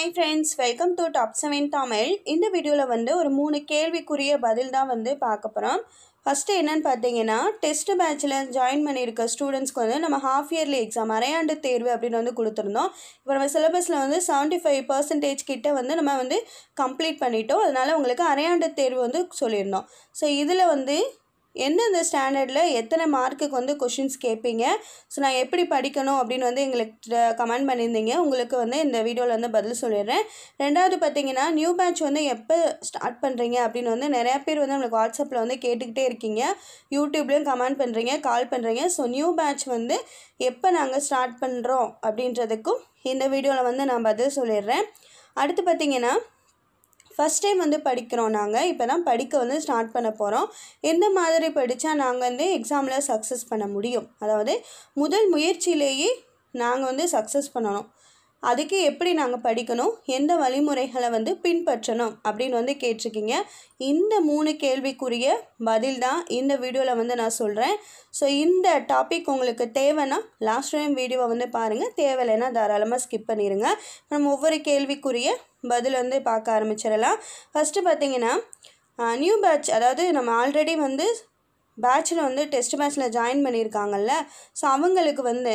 high friends welcome to top seven Tamil இந்த வீடியோவில் வந்து ஒரு மூணு கேள்விக்குரிய பதில் தான் வந்து பார்க்க போகிறோம் ஃபஸ்ட்டு என்னென்னு பார்த்தீங்கன்னா டெஸ்ட் பேட்சில் ஜாயின் பண்ணியிருக்க ஸ்டூடெண்ட்ஸ்க்கு வந்து நம்ம ஹாஃப் இயர்லி எக்ஸாம் அரையாண்டு தேர்வு அப்படின்னு வந்து கொடுத்துருந்தோம் இப்போ நம்ம சிலபஸில் வந்து செவன்ட்டி ஃபைவ் பர்சன்டேஜ் கிட்ட வந்து நம்ம வந்து கம்ப்ளீட் பண்ணிட்டோம் அதனால் உங்களுக்கு அரையாண்டு தேர்வு வந்து சொல்லியிருந்தோம் ஸோ இதில் வந்து எந்தெந்த ஸ்டாண்டர்டில் எத்தனை மார்க்குக்கு வந்து கொஷின்ஸ் கேட்பீங்க ஸோ நான் எப்படி படிக்கணும் அப்படின்னு வந்து எங்களுக்கு கமெண்ட் பண்ணியிருந்தீங்க உங்களுக்கு வந்து இந்த வீடியோவில் வந்து பதில் சொல்லிடுறேன் ரெண்டாவது பார்த்தீங்கன்னா நியூ பேட்ச் வந்து எப்போ ஸ்டார்ட் பண்ணுறீங்க அப்படின்னு வந்து நிறையா பேர் வந்து நம்மளுக்கு வாட்ஸ்அப்பில் வந்து கேட்டுக்கிட்டே இருக்கீங்க யூடியூப்லேயும் கமெண்ட் பண்ணுறீங்க கால் பண்ணுறீங்க ஸோ நியூ பேட்ச் வந்து எப்போ நாங்கள் ஸ்டார்ட் பண்ணுறோம் அப்படின்றதுக்கும் இந்த வீடியோவில் வந்து நான் பதில் சொல்லிடுறேன் அடுத்து பார்த்திங்கன்னா ஃபஸ்ட் டைம் வந்து படிக்கிறோம் நாங்கள் இப்போ தான் படிக்க வந்து ஸ்டார்ட் பண்ண போகிறோம் எந்த மாதிரி படித்தா நாங்கள் வந்து எக்ஸாமில் சக்ஸஸ் பண்ண முடியும் அதாவது முதல் முயற்சியிலேயே நாங்கள் வந்து சக்ஸஸ் பண்ணணும் அதுக்கு எப்படி நாங்கள் படிக்கணும் எந்த வழிமுறைகளை வந்து பின்பற்றணும் அப்படின்னு வந்து கேட்டிருக்கீங்க இந்த மூணு கேள்விக்குரிய பதில் தான் இந்த வீடியோவில் வந்து நான் சொல்கிறேன் ஸோ இந்த டாபிக் உங்களுக்கு தேவைன்னா லாஸ்ட் டைம் வீடியோவை வந்து பாருங்கள் தேவையில்லைன்னா தாராளமாக ஸ்கிப் பண்ணிடுங்க நம்ம ஒவ்வொரு கேள்விக்குரிய பதில் வந்து பார்க்க ஆரம்பிச்சிடலாம் ஃபஸ்ட்டு பார்த்தீங்கன்னா நியூ பேட்ச் அதாவது நம்ம ஆல்ரெடி வந்து பேட்சில் வந்து டெஸ்ட் மேட்ச்சில் ஜாயின் பண்ணியிருக்காங்கல்ல ஸோ அவங்களுக்கு வந்து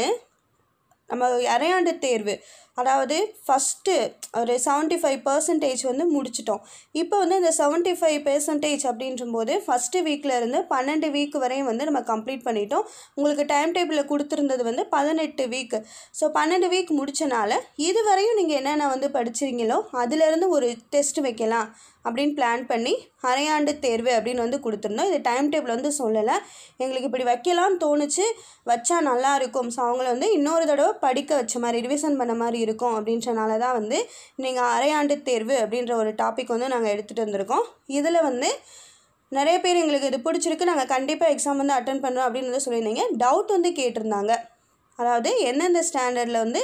நம்ம அரையாண்டு தேர்வு அதாவது ஃபஸ்ட்டு ஒரு செவன்ட்டி ஃபைவ் பர்சன்டேஜ் வந்து முடிச்சிட்டோம் இப்போ வந்து இந்த செவன்ட்டி ஃபைவ் பெர்சன்டேஜ் அப்படின்றபோது ஃபஸ்ட்டு வீக்லேருந்து பன்னெண்டு வீக் வரையும் வந்து நம்ம கம்ப்ளீட் பண்ணிட்டோம் உங்களுக்கு டைம் டேபிளில் கொடுத்துருந்தது வந்து பதினெட்டு வீக்கு ஸோ பன்னெண்டு வீக் முடிச்சனால இது வரையும் நீங்கள் என்னென்ன வந்து படிச்சிருங்களோ அதுலேருந்து ஒரு டெஸ்ட் வைக்கலாம் அப்படின்னு பிளான் பண்ணி அரையாண்டு தேர்வு அப்படின்னு வந்து கொடுத்துருந்தோம் இது டைம் டேபிள் வந்து சொல்லலை எங்களுக்கு இப்படி வைக்கலாம்னு தோணுச்சு வச்சா நல்லா இருக்கும் ஸோ அவங்கள வந்து இன்னொரு தடவை படிக்க வச்ச மாதிரி ரிவிஷன் பண்ண மாதிரி இருக்கும் அப்படின்றனால தான் வந்து நீங்கள் அரையாண்டு தேர்வு அப்படின்ற ஒரு டாபிக் வந்து நாங்கள் எடுத்துகிட்டு வந்திருக்கோம் இதில் வந்து நிறைய பேர் எங்களுக்கு இது பிடிச்சிருக்கு நாங்கள் கண்டிப்பாக எக்ஸாம் வந்து அட்டன் பண்ணுறோம் அப்படின்னு வந்து சொல்லியிருந்தீங்க டவுட் வந்து கேட்டிருந்தாங்க அதாவது எந்தெந்த ஸ்டாண்டர்டில் வந்து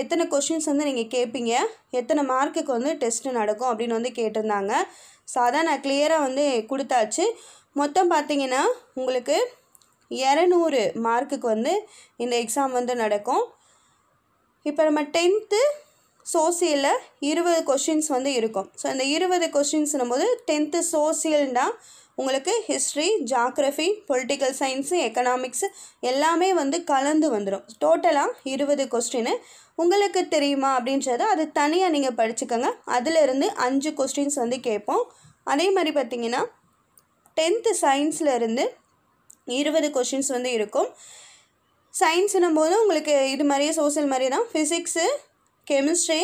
எத்தனை கொஷின்ஸ் வந்து நீங்கள் கேட்பீங்க எத்தனை மார்க்குக்கு வந்து டெஸ்ட்டு நடக்கும் அப்படின்னு வந்து கேட்டிருந்தாங்க ஸோ அதான் நான் கிளியராக வந்து கொடுத்தாச்சு மொத்தம் பார்த்தீங்கன்னா உங்களுக்கு இரநூறு மார்க்குக்கு வந்து இந்த எக்ஸாம் வந்து நடக்கும் இப்போ நம்ம டென்த்து சோசியலில் இருபது கொஷின்ஸ் வந்து இருக்கும் ஸோ அந்த இருபது கொஷின்ஸ்னும் போது டென்த்து சோசியல்னா உங்களுக்கு history geography political science economics எல்லாமே வந்து கலந்து வந்துடும் டோட்டலாக இருபது கொஸ்டின்னு உங்களுக்கு தெரியுமா அப்படின்றத அது தனியாக நீங்கள் படிச்சுக்கோங்க அதிலிருந்து அஞ்சு கொஸ்டின்ஸ் வந்து கேட்போம் அதே மாதிரி பார்த்தீங்கன்னா டென்த்து சயின்ஸில் இருந்து இருபது கொஷின்ஸ் வந்து இருக்கும் சயின்ஸுனும் போது உங்களுக்கு இது மாதிரியே சோசியல் மாதிரி தான் ஃபிசிக்ஸு கெமிஸ்ட்ரி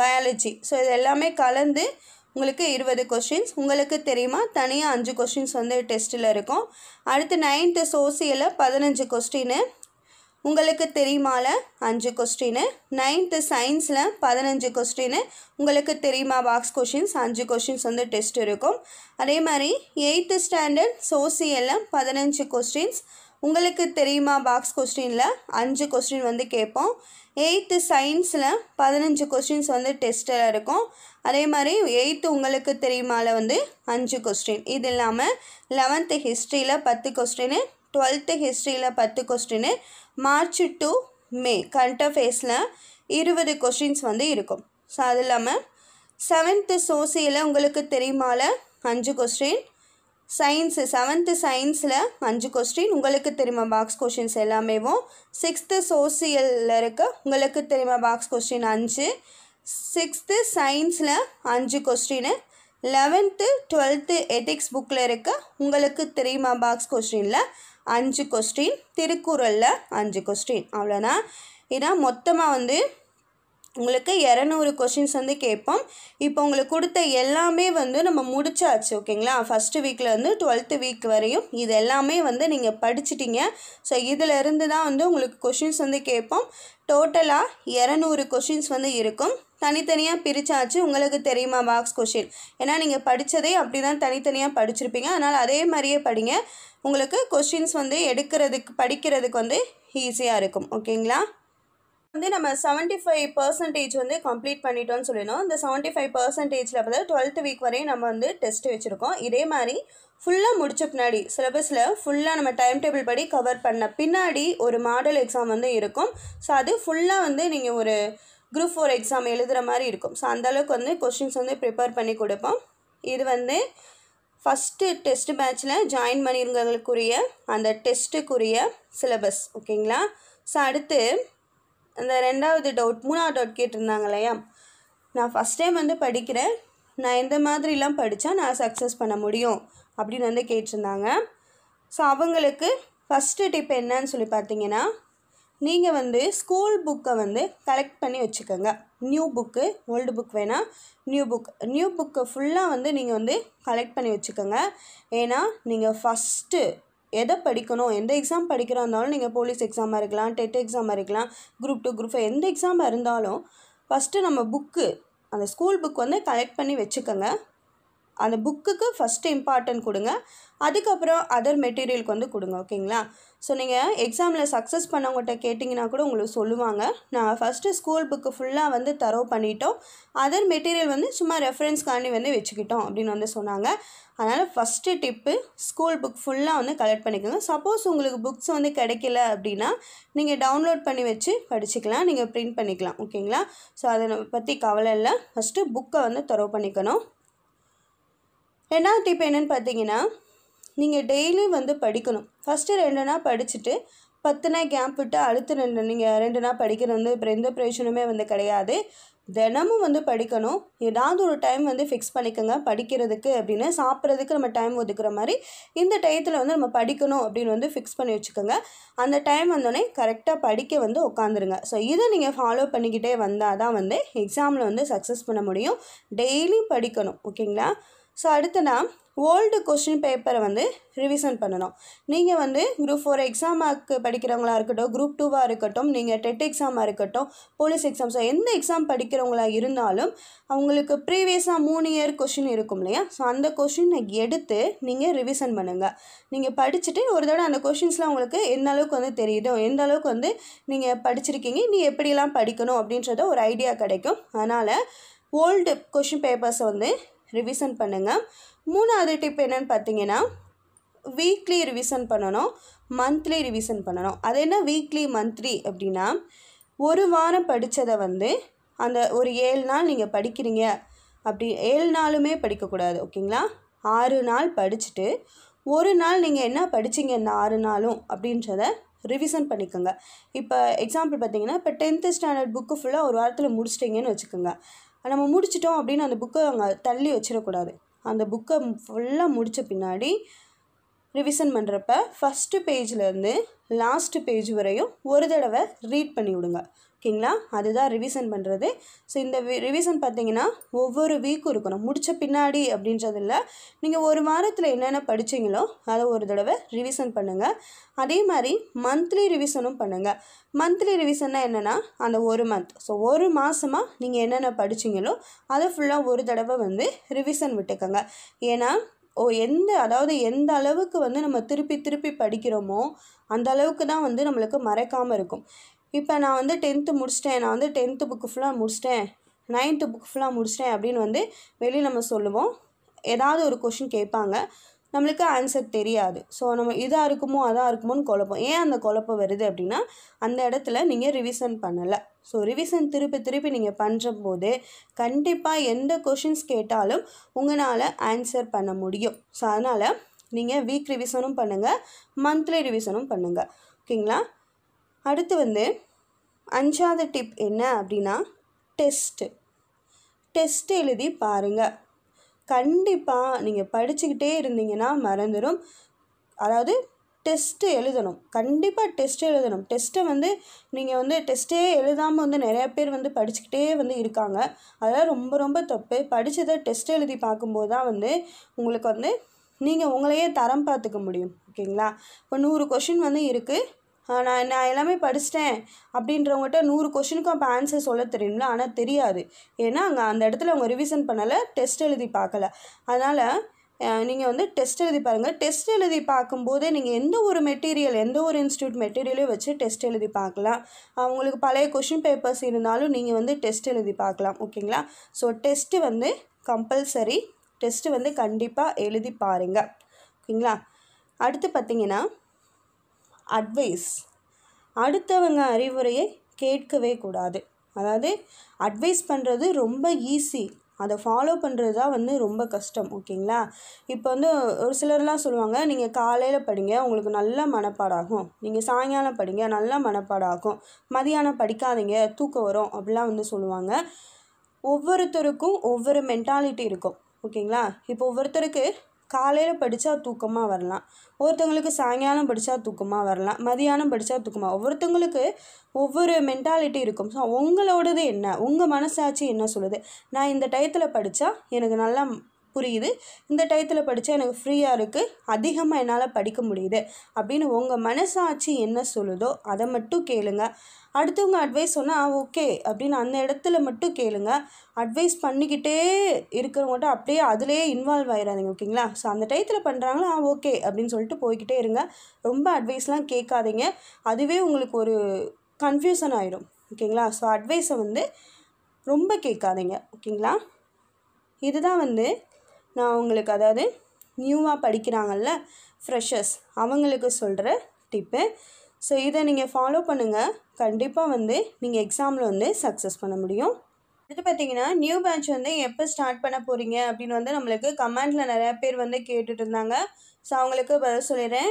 பயாலஜி ஸோ இது எல்லாமே கலந்து உங்களுக்கு இருபது கொஷின்ஸ் உங்களுக்கு தெரியுமா தனியாக அஞ்சு கொஷின்ஸ் வந்து டெஸ்ட்டில் இருக்கும் அடுத்து நைன்த்து சோசியலில் பதினஞ்சு கொஸ்டின் உங்களுக்கு தெரியுமால அஞ்சு கொஸ்டின் நைன்த்து சயின்ஸில் பதினஞ்சு கொஸ்டின் உங்களுக்கு தெரியுமா பாக்ஸ் கொஷின்ஸ் அஞ்சு கொஷின்ஸ் வந்து டெஸ்ட் இருக்கும் அதே மாதிரி எயித்து ஸ்டாண்டர்ட் சோசியலில் பதினஞ்சு கொஸ்டின்ஸ் உங்களுக்கு தெரியுமா பாக்ஸ் கொஸ்டினில் அஞ்சு கொஸ்டின் வந்து கேட்போம் எயித்து சயின்ஸில் பதினஞ்சு கொஸ்டின்ஸ் வந்து டெஸ்ட்டில் இருக்கும் அதே மாதிரி எயித்து உங்களுக்கு தெரியுமால வந்து அஞ்சு கொஸ்டின் இது இல்லாமல் லெவன்த்து ஹிஸ்ட்ரியில் பத்து கொஸ்டின் டுவெல்த்து ஹிஸ்ட்ரியில் பத்து question March to May current அஃபேர்ஸில் இருபது கொஸ்டின்ஸ் வந்து இருக்கும் ஸோ அது இல்லாமல் செவன்த்து சோசியில் உங்களுக்கு தெரியுமால அஞ்சு கொஸ்டின் சயின்ஸு செவன்த்து சயின்ஸில் அஞ்சு கொஸ்டின் உங்களுக்கு தெரியுமா பாக்ஸ் கொஷின்ஸ் எல்லாமேவும் சிக்ஸ்த்து சோசியலில் இருக்க உங்களுக்கு தெரியுமா பாக்ஸ் கொஸ்டின் அஞ்சு சிக்ஸ்த்து சயின்ஸில் அஞ்சு கொஸ்டின்னு லெவன்த்து டுவெல்த்து எத்திக்ஸ் புக்கில் இருக்க உங்களுக்கு தெரியுமா பாக்ஸ் கொஸ்டினில் அஞ்சு கொஸ்டின் திருக்குறளில் அஞ்சு கொஸ்டின் அவ்வளோதான் இதான் மொத்தமாக வந்து உங்களுக்கு இரநூறு கொஷின்ஸ் வந்து கேட்போம் இப்போ உங்களுக்கு கொடுத்த எல்லாமே வந்து நம்ம முடிச்சாச்சு ஓகேங்களா ஃபஸ்ட்டு வீக்கில் வந்து டுவெல்த்து வீக் வரையும் இது எல்லாமே வந்து நீங்கள் படிச்சிட்டிங்க ஸோ இதிலிருந்து தான் வந்து உங்களுக்கு கொஷின்ஸ் வந்து கேட்போம் டோட்டலாக இரநூறு கொஷின்ஸ் வந்து இருக்கும் தனித்தனியாக பிரித்தாச்சு உங்களுக்கு தெரியுமா மார்க்ஸ் கொஷின் ஏன்னா நீங்கள் படித்ததே அப்படி தான் தனித்தனியாக படிச்சிருப்பீங்க அதனால் அதே மாதிரியே படிங்க உங்களுக்கு கொஷின்ஸ் வந்து எடுக்கிறதுக்கு படிக்கிறதுக்கு வந்து ஈஸியாக இருக்கும் ஓகேங்களா வந்து நம்ம செவன்ட்டி ஃபைவ் பர்சன்டேஜ் வந்து கம்ப்ளீட் பண்ணிட்டோம்னு சொல்லிடணும் இந்த செவன்ட்டி ஃபைவ் பர்சன்டேஜில் வந்து டுவெல்த் வீக் வரையும் நம்ம வந்து டெஸ்ட் வச்சுருக்கோம் இதே மாதிரி ஃபுல்லாக முடிச்ச பின்னாடி சிலபஸில் ஃபுல்லாக நம்ம டைம் டேபிள் படி கவர் பண்ண பின்னாடி ஒரு மாடல் எக்ஸாம் வந்து இருக்கும் ஸோ அது ஃபுல்லாக வந்து நீங்கள் ஒரு குரூப் ஃபோர் எக்ஸாம் எழுதுகிற மாதிரி இருக்கும் ஸோ அந்தளவுக்கு வந்து கொஷின்ஸ் வந்து ப்ரிப்பேர் பண்ணி கொடுப்போம் இது வந்து ஃபஸ்ட்டு டெஸ்ட் பேட்சில் ஜாயின் பண்ணியிருந்தவங்களுக்குரிய அந்த டெஸ்ட்டுக்குரிய சிலபஸ் ஓகேங்களா ஸோ அடுத்து அந்த ரெண்டாவது டவுட் மூணாவது டவுட் கேட்டிருந்தாங்க இல்லையா நான் ஃபஸ்ட் டைம் வந்து படிக்கிறேன் நான் எந்த மாதிரிலாம் படித்தா நான் சக்ஸஸ் பண்ண முடியும் அப்படின்னு வந்து கேட்டிருந்தாங்க ஸோ அவங்களுக்கு ஃபஸ்ட்டு டிப் என்னன்னு சொல்லி பார்த்தீங்கன்னா நீங்கள் வந்து ஸ்கூல் புக்கை வந்து கலெக்ட் பண்ணி வச்சுக்கோங்க நியூ புக்கு ஓல்டு புக் வேணால் நியூ புக் நியூ புக்கை ஃபுல்லாக வந்து நீங்கள் வந்து கலெக்ட் பண்ணி வச்சுக்கோங்க ஏன்னா நீங்கள் ஃபஸ்ட்டு எதை படிக்கணும் எந்த எக்ஸாம் படிக்கிறா இருந்தாலும் நீங்கள் போலீஸ் எக்ஸாமாக இருக்கலாம் டெட் எக்ஸாமாக இருக்கலாம் குரூப் டூ குரூப் எந்த எக்ஸாமாக இருந்தாலும் ஃபஸ்ட்டு நம்ம புக்கு அந்த ஸ்கூல் புக் வந்து கலெக்ட் பண்ணி வச்சுக்கோங்க அந்த புக்குக்கு ஃபஸ்ட்டு இம்பார்ட்டன்ட் கொடுங்க அதுக்கப்புறம் அதர் மெட்டீரியலுக்கு வந்து கொடுங்க ஓகேங்களா ஸோ நீங்கள் எக்ஸாமில் சக்ஸஸ் பண்ணவங்ககிட்ட கேட்டிங்கன்னா கூட உங்களுக்கு சொல்லுவாங்க நாங்கள் ஃபஸ்ட்டு ஸ்கூல் புக்கு ஃபுல்லாக வந்து தரோ பண்ணிட்டோம் அதர் மெட்டீரியல் வந்து சும்மா காண்டி வந்து வச்சுக்கிட்டோம் அப்படின்னு வந்து சொன்னாங்க அதனால் ஃபஸ்ட்டு டிப்பு ஸ்கூல் புக் ஃபுல்லாக வந்து கலெக்ட் பண்ணிக்கோங்க சப்போஸ் உங்களுக்கு புக்ஸ் வந்து கிடைக்கல அப்படின்னா நீங்கள் டவுன்லோட் பண்ணி வச்சு படிச்சுக்கலாம் நீங்கள் ப்ரிண்ட் பண்ணிக்கலாம் ஓகேங்களா ஸோ அதை பற்றி கவலை இல்லை ஃபஸ்ட்டு புக்கை வந்து தரோ பண்ணிக்கணும் என்ன டிப் என்னென்னு பார்த்தீங்கன்னா நீங்கள் டெய்லி வந்து படிக்கணும் ஃபஸ்ட்டு ரெண்டு நாள் படிச்சுட்டு பத்து நாள் கேப் விட்டு அடுத்து ரெண்டு நீங்கள் ரெண்டு நாள் படிக்கிறது வந்து இப்போ எந்த பிரயோஜனமே வந்து கிடையாது தினமும் வந்து படிக்கணும் ஏதாவது ஒரு டைம் வந்து ஃபிக்ஸ் பண்ணிக்கோங்க படிக்கிறதுக்கு அப்படின்னு சாப்பிட்றதுக்கு நம்ம டைம் ஒதுக்குற மாதிரி இந்த டயத்தில் வந்து நம்ம படிக்கணும் அப்படின்னு வந்து ஃபிக்ஸ் பண்ணி வச்சுக்கோங்க அந்த டைம் வந்தோடனே கரெக்டாக படிக்க வந்து உட்காந்துருங்க ஸோ இதை நீங்கள் ஃபாலோ பண்ணிக்கிட்டே வந்தால் தான் வந்து எக்ஸாமில் வந்து சக்ஸஸ் பண்ண முடியும் டெய்லியும் படிக்கணும் ஓகேங்களா ஸோ அடுத்து நான் ஓல்டு கொஸ்டின் பேப்பரை வந்து ரிவிஷன் பண்ணணும் நீங்கள் வந்து குரூப் ஃபோர் எக்ஸாமாக்கு படிக்கிறவங்களா இருக்கட்டும் குரூப் டூவாக இருக்கட்டும் நீங்கள் டெட் எக்ஸாமாக இருக்கட்டும் போலீஸ் எக்ஸாம் ஸோ எந்த எக்ஸாம் படிக்கிறவங்களா இருந்தாலும் அவங்களுக்கு ப்ரீவியஸாக மூணு இயர் கொஷின் இருக்கும் இல்லையா ஸோ அந்த கொஷினை எடுத்து நீங்கள் ரிவிஷன் பண்ணுங்கள் நீங்கள் படிச்சுட்டு ஒரு தடவை அந்த கொஷின்ஸ்லாம் உங்களுக்கு எந்த அளவுக்கு வந்து தெரியுதோ எந்த அளவுக்கு வந்து நீங்கள் படிச்சிருக்கீங்க நீ எப்படிலாம் படிக்கணும் அப்படின்றத ஒரு ஐடியா கிடைக்கும் அதனால் ஓல்டு கொஷின் பேப்பர்ஸை வந்து ரிவிஷன் பண்ணுங்கள் மூணாவது டிப் என்னென்னு பார்த்தீங்கன்னா வீக்லி ரிவிஷன் பண்ணணும் மந்த்லி ரிவிஷன் பண்ணணும் அது என்ன வீக்லி மந்த்லி அப்படின்னா ஒரு வாரம் படித்ததை வந்து அந்த ஒரு ஏழு நாள் நீங்கள் படிக்கிறீங்க அப்படி ஏழு நாளுமே படிக்கக்கூடாது ஓகேங்களா ஆறு நாள் படிச்சுட்டு ஒரு நாள் நீங்கள் என்ன படிச்சிங்க இந்த ஆறு நாளும் அப்படின்றத ரிவிஷன் பண்ணிக்கோங்க இப்போ எக்ஸாம்பிள் பார்த்தீங்கன்னா இப்போ டென்த்து ஸ்டாண்டர்ட் புக்கு ஃபுல்லாக ஒரு வாரத்தில் முடிச்சிட்டிங்கன்னு வச்சுக்கோங்க நம்ம முடிச்சிட்டோம் அப்படின்னு அந்த புக்கை அங்கே தள்ளி வச்சிடக்கூடாது அந்த புக்கை ஃபுல்லாக முடித்த பின்னாடி ரிவிசன் பண்ணுறப்ப ஃபஸ்ட்டு பேஜ்லேருந்து லாஸ்ட்டு பேஜ் வரையும் ஒரு தடவை ரீட் பண்ணி விடுங்க ஓகேங்களா அதுதான் ரிவிஷன் பண்ணுறது ஸோ இந்த ரிவிஷன் பார்த்தீங்கன்னா ஒவ்வொரு வீக்கும் இருக்கணும் முடித்த பின்னாடி அப்படின்றது இல்லை நீங்கள் ஒரு வாரத்தில் என்னென்ன படித்தீங்களோ அதை ஒரு தடவை ரிவிஷன் பண்ணுங்கள் அதே மாதிரி மந்த்லி ரிவிஷனும் பண்ணுங்கள் மந்த்லி ரிவிஷன்னா என்னென்னா அந்த ஒரு மந்த் ஸோ ஒரு மாதமாக நீங்கள் என்னென்ன படித்தீங்களோ அதை ஃபுல்லாக ஒரு தடவை வந்து ரிவிஷன் விட்டுக்கோங்க ஏன்னா ஓ எந்த அதாவது எந்த அளவுக்கு வந்து நம்ம திருப்பி திருப்பி படிக்கிறோமோ அந்த அளவுக்கு தான் வந்து நம்மளுக்கு மறக்காமல் இருக்கும் இப்போ நான் வந்து டென்த்து முடிச்சிட்டேன் நான் வந்து டென்த்து புக்கு ஃபுல்லாக முடிச்சிட்டேன் நைன்த்து புக் ஃபுல்லாக முடிச்சிட்டேன் அப்படின்னு வந்து வெளியில் நம்ம சொல்லுவோம் ஏதாவது ஒரு கொஷின் கேட்பாங்க நம்மளுக்கு ஆன்சர் தெரியாது ஸோ நம்ம இதாக இருக்குமோ அதாக இருக்குமோன்னு குழப்பம் ஏன் அந்த குழப்பம் வருது அப்படின்னா அந்த இடத்துல நீங்கள் ரிவிசன் பண்ணலை ஸோ ரிவிசன் திருப்பி திருப்பி நீங்கள் பண்ணுற போது கண்டிப்பாக எந்த கொஷின்ஸ் கேட்டாலும் உங்களால் ஆன்சர் பண்ண முடியும் ஸோ அதனால் நீங்கள் வீக் ரிவிசனும் பண்ணுங்கள் மந்த்லி ரிவிசனும் பண்ணுங்கள் ஓகேங்களா அடுத்து வந்து அஞ்சாவது டிப் என்ன அப்படின்னா டெஸ்ட்டு டெஸ்ட் எழுதி பாருங்கள் கண்டிப்பாக நீங்கள் படிச்சுக்கிட்டே இருந்தீங்கன்னா மறந்துடும் அதாவது டெஸ்ட்டு எழுதணும் கண்டிப்பாக டெஸ்ட் எழுதணும் டெஸ்ட்டை வந்து நீங்கள் வந்து டெஸ்ட்டே எழுதாமல் வந்து நிறையா பேர் வந்து படிச்சுக்கிட்டே வந்து இருக்காங்க அதெல்லாம் ரொம்ப ரொம்ப தப்பு படித்ததை டெஸ்ட் எழுதி பார்க்கும்போது தான் வந்து உங்களுக்கு வந்து நீங்கள் உங்களையே தரம் பார்த்துக்க முடியும் ஓகேங்களா இப்போ நூறு கொஷின் வந்து இருக்குது நான் நான் எல்லாமே படிச்சிட்டேன் அப்படின்றவங்ககிட்ட நூறு கொஷினுக்கும் அப்போ ஆன்சர் சொல்ல தெரியும்ல ஆனால் தெரியாது ஏன்னா அங்கே அந்த இடத்துல அவங்க ரிவிஷன் பண்ணலை டெஸ்ட் எழுதி பார்க்கல அதனால் நீங்கள் வந்து டெஸ்ட் எழுதி பாருங்கள் டெஸ்ட் எழுதி பார்க்கும்போதே நீங்கள் எந்த ஒரு மெட்டீரியல் எந்த ஒரு இன்ஸ்டியூட் மெட்டீரியலையும் வச்சு டெஸ்ட் எழுதி பார்க்கலாம் அவங்களுக்கு பழைய கொஷின் பேப்பர்ஸ் இருந்தாலும் நீங்கள் வந்து டெஸ்ட் எழுதி பார்க்கலாம் ஓகேங்களா ஸோ டெஸ்ட்டு வந்து கம்பல்சரி டெஸ்ட்டு வந்து கண்டிப்பாக எழுதி பாருங்கள் ஓகேங்களா அடுத்து பார்த்தீங்கன்னா அட்வைஸ் அடுத்தவங்க அறிவுரையை கேட்கவே கூடாது அதாவது அட்வைஸ் பண்ணுறது ரொம்ப ஈஸி அதை ஃபாலோ பண்ணுறது தான் வந்து ரொம்ப கஷ்டம் ஓகேங்களா இப்போ வந்து ஒரு சிலர்லாம் சொல்லுவாங்க நீங்கள் காலையில் படிங்க உங்களுக்கு நல்ல மனப்பாடாகும் நீங்கள் சாயங்காலம் படிங்க நல்ல மனப்பாடாகும் மதியானம் படிக்காதீங்க தூக்கம் வரும் அப்படிலாம் வந்து சொல்லுவாங்க ஒவ்வொருத்தருக்கும் ஒவ்வொரு மென்டாலிட்டி இருக்கும் ஓகேங்களா இப்போ ஒவ்வொருத்தருக்கு காலையில் படித்தா தூக்கமாக வரலாம் ஒருத்தவங்களுக்கு சாயங்காலம் படித்தா தூக்கமாக வரலாம் மதியானம் படித்தா தூக்கமாக ஒவ்வொருத்தவங்களுக்கு ஒவ்வொரு மென்டாலிட்டி இருக்கும் ஸோ உங்களோடது என்ன உங்கள் மனசாட்சி என்ன சொல்லுது நான் இந்த டயத்தில் படித்தா எனக்கு நல்லா புரியுது இந்த டயத்தில் படித்தா எனக்கு ஃப்ரீயாக இருக்குது அதிகமாக என்னால் படிக்க முடியுது அப்படின்னு உங்கள் மனசாட்சி என்ன சொல்லுதோ அதை மட்டும் கேளுங்க அடுத்தவங்க அட்வைஸ் சொன்னால் ஓகே அப்படின்னு அந்த இடத்துல மட்டும் கேளுங்க அட்வைஸ் பண்ணிக்கிட்டே இருக்கிறவங்கள்ட்ட அப்படியே அதுலேயே இன்வால்வ் ஆயிடாதீங்க ஓகேங்களா ஸோ அந்த டயத்தில் பண்ணுறாங்களா ஓகே அப்படின்னு சொல்லிட்டு போய்கிட்டே இருங்க ரொம்ப அட்வைஸ்லாம் கேட்காதீங்க அதுவே உங்களுக்கு ஒரு கன்ஃபியூசன் ஆகிடும் ஓகேங்களா ஸோ அட்வைஸை வந்து ரொம்ப கேட்காதீங்க ஓகேங்களா இதுதான் வந்து நான் உங்களுக்கு அதாவது நியூவாக படிக்கிறாங்கள்ல ஃப்ரெஷர்ஸ் அவங்களுக்கு சொல்கிற டிப்பு ஸோ இதை நீங்கள் ஃபாலோ பண்ணுங்கள் கண்டிப்பாக வந்து நீங்கள் எக்ஸாமில் வந்து சக்ஸஸ் பண்ண முடியும் அடுத்து பார்த்தீங்கன்னா நியூ பேட்ச் வந்து எப்போ ஸ்டார்ட் பண்ண போகிறீங்க அப்படின்னு வந்து நம்மளுக்கு கமெண்டில் நிறையா பேர் வந்து கேட்டுட்டு இருந்தாங்க ஸோ அவங்களுக்கு பதில் சொல்லிடுறேன்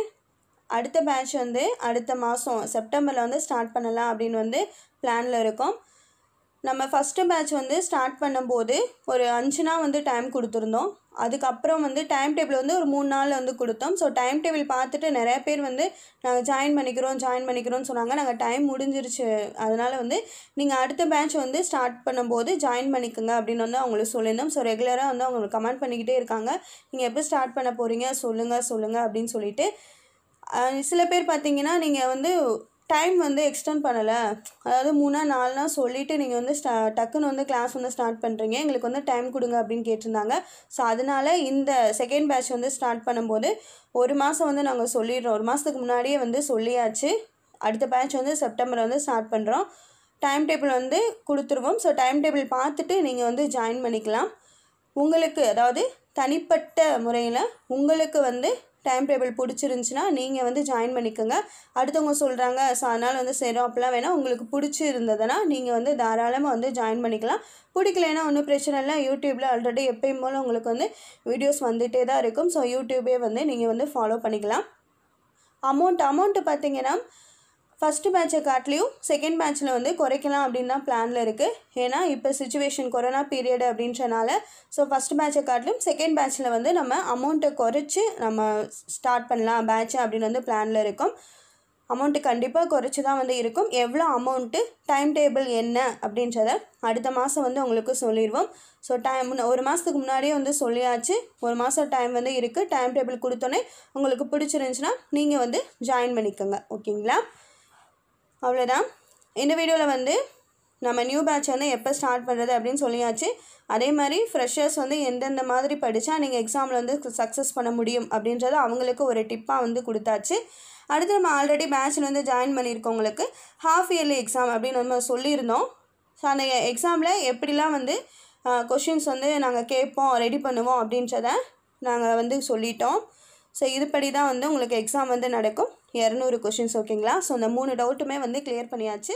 அடுத்த பேட்ச் வந்து அடுத்த மாதம் செப்டம்பரில் வந்து ஸ்டார்ட் பண்ணலாம் அப்படின்னு வந்து பிளானில் இருக்கோம் நம்ம ஃபஸ்ட்டு பேட்ச் வந்து ஸ்டார்ட் பண்ணும்போது ஒரு அஞ்சு நாள் வந்து டைம் கொடுத்துருந்தோம் அதுக்கப்புறம் வந்து டைம் டேபிள் வந்து ஒரு மூணு நாள் வந்து கொடுத்தோம் ஸோ டைம் டேபிள் பார்த்துட்டு நிறைய பேர் வந்து நாங்கள் ஜாயின் பண்ணிக்கிறோம் ஜாயின் பண்ணிக்கிறோம்னு சொன்னாங்க நாங்கள் டைம் முடிஞ்சிருச்சு அதனால் வந்து நீங்கள் அடுத்த பேட்ச் வந்து ஸ்டார்ட் பண்ணும்போது ஜாயின் பண்ணிக்கோங்க அப்படின்னு வந்து அவங்களுக்கு சொல்லியிருந்தோம் ஸோ ரெகுலராக வந்து அவங்களுக்கு கமெண்ட் பண்ணிக்கிட்டே இருக்காங்க நீங்கள் எப்போ ஸ்டார்ட் பண்ண போகிறீங்க சொல்லுங்கள் சொல்லுங்கள் அப்படின்னு சொல்லிட்டு சில பேர் பார்த்தீங்கன்னா நீங்கள் வந்து டைம் வந்து எக்ஸ்டெண்ட் பண்ணலை அதாவது மூணா நாலுனா சொல்லிவிட்டு நீங்கள் வந்து ஸ்டா டக்குன்னு வந்து கிளாஸ் வந்து ஸ்டார்ட் பண்ணுறீங்க எங்களுக்கு வந்து டைம் கொடுங்க அப்படின்னு கேட்டிருந்தாங்க ஸோ அதனால் இந்த செகண்ட் பேட்ச் வந்து ஸ்டார்ட் பண்ணும்போது ஒரு மாதம் வந்து நாங்கள் சொல்லிடுறோம் ஒரு மாதத்துக்கு முன்னாடியே வந்து சொல்லியாச்சு அடுத்த பேட்ச் வந்து செப்டம்பர் வந்து ஸ்டார்ட் பண்ணுறோம் டைம் டேபிள் வந்து கொடுத்துருவோம் ஸோ டைம் டேபிள் பார்த்துட்டு நீங்கள் வந்து ஜாயின் பண்ணிக்கலாம் உங்களுக்கு அதாவது தனிப்பட்ட முறையில் உங்களுக்கு வந்து டைம் டேபிள் பிடிச்சிருந்துச்சின்னா நீங்கள் வந்து ஜாயின் பண்ணிக்கோங்க அடுத்தவங்க சொல்கிறாங்க ஸோ அதனால் வந்து சரி அப்போலாம் வேணால் உங்களுக்கு பிடிச்சிருந்ததுன்னா நீங்கள் வந்து தாராளமாக வந்து ஜாயின் பண்ணிக்கலாம் பிடிக்கலைன்னா ஒன்றும் பிரச்சனை இல்லை யூடியூப்பில் ஆல்ரெடி எப்பயும் போல் உங்களுக்கு வந்து வீடியோஸ் வந்துகிட்டே தான் இருக்கும் ஸோ யூடியூபே வந்து நீங்கள் வந்து ஃபாலோ பண்ணிக்கலாம் அமௌண்ட் அமௌண்ட்டு பார்த்தீங்கன்னா ஃபஸ்ட்டு பேட்சை காட்டிலையும் செகண்ட் மேட்ச்சில் வந்து குறைக்கலாம் அப்படின்னு தான் பிளானில் இருக்குது ஏன்னா இப்போ சுச்சுவேஷன் கொரோனா பீரியட் அப்படின்றனால ஸோ ஃபஸ்ட் பேட்சை காட்டிலும் செகண்ட் மேட்ச்சில் வந்து நம்ம அமௌண்ட்டை குறைச்சி நம்ம ஸ்டார்ட் பண்ணலாம் மேட்ச்சை அப்படின்னு வந்து பிளானில் இருக்கும் அமௌண்ட்டு கண்டிப்பாக குறைச்சி தான் வந்து இருக்கும் எவ்வளோ அமௌண்ட்டு டைம் டேபிள் என்ன அப்படின்றத அடுத்த மாதம் வந்து உங்களுக்கு சொல்லிடுவோம் ஸோ டைம் ஒரு மாதத்துக்கு முன்னாடியே வந்து சொல்லியாச்சு ஒரு மாதம் டைம் வந்து இருக்குது டைம் டேபிள் கொடுத்தோன்னே உங்களுக்கு பிடிச்சிருந்துச்சின்னா நீங்கள் வந்து ஜாயின் பண்ணிக்கோங்க ஓகேங்களா அவ்வளோதான் இந்த வீடியோவில் வந்து நம்ம நியூ பேட்ச் வந்து எப்போ ஸ்டார்ட் பண்ணுறது அப்படின்னு சொல்லியாச்சு அதே மாதிரி ஃப்ரெஷர்ஸ் வந்து எந்தெந்த மாதிரி படித்தா நீங்கள் எக்ஸாமில் வந்து சக்ஸஸ் பண்ண முடியும் அப்படின்றத அவங்களுக்கு ஒரு டிப்பாக வந்து கொடுத்தாச்சு அடுத்து நம்ம ஆல்ரெடி பேட்சில் வந்து ஜாயின் பண்ணியிருக்கவங்களுக்கு ஹாஃப் இயர்லி எக்ஸாம் அப்படின்னு நம்ம சொல்லியிருந்தோம் ஸோ அந்த எக்ஸாமில் எப்படிலாம் வந்து கொஷின்ஸ் வந்து நாங்கள் கேட்போம் ரெடி பண்ணுவோம் அப்படின்றத நாங்கள் வந்து சொல்லிட்டோம் ஸோ இதுபடி தான் வந்து உங்களுக்கு எக்ஸாம் வந்து நடக்கும் இரநூறு கொஷின்ஸ் ஓகேங்களா ஸோ இந்த மூணு டவுட்டுமே வந்து கிளியர் பண்ணியாச்சு